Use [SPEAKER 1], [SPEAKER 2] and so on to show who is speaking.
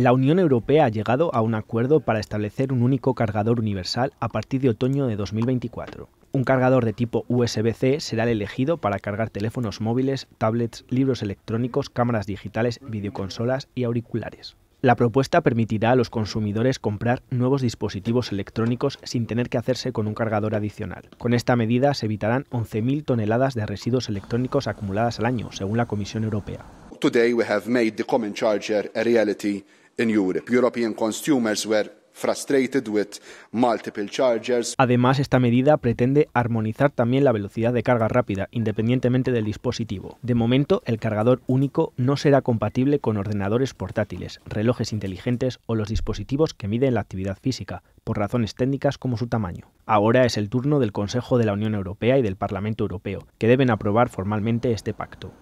[SPEAKER 1] La Unión Europea ha llegado a un acuerdo para establecer un único cargador universal a partir de otoño de 2024. Un cargador de tipo USB-C será el elegido para cargar teléfonos móviles, tablets, libros electrónicos, cámaras digitales, videoconsolas y auriculares. La propuesta permitirá a los consumidores comprar nuevos dispositivos electrónicos sin tener que hacerse con un cargador adicional. Con esta medida se evitarán 11.000 toneladas de residuos electrónicos acumuladas al año, según la Comisión Europea.
[SPEAKER 2] we have made the common
[SPEAKER 1] Además, esta medida pretende armonizar también la velocidad de carga rápida, independientemente del dispositivo. De momento, el cargador único no será compatible con ordenadores portátiles, relojes inteligentes o los dispositivos que miden la actividad física, por razones técnicas como su tamaño. Ahora es el turno del Consejo de la Unión Europea y del Parlamento Europeo, que deben aprobar formalmente este pacto.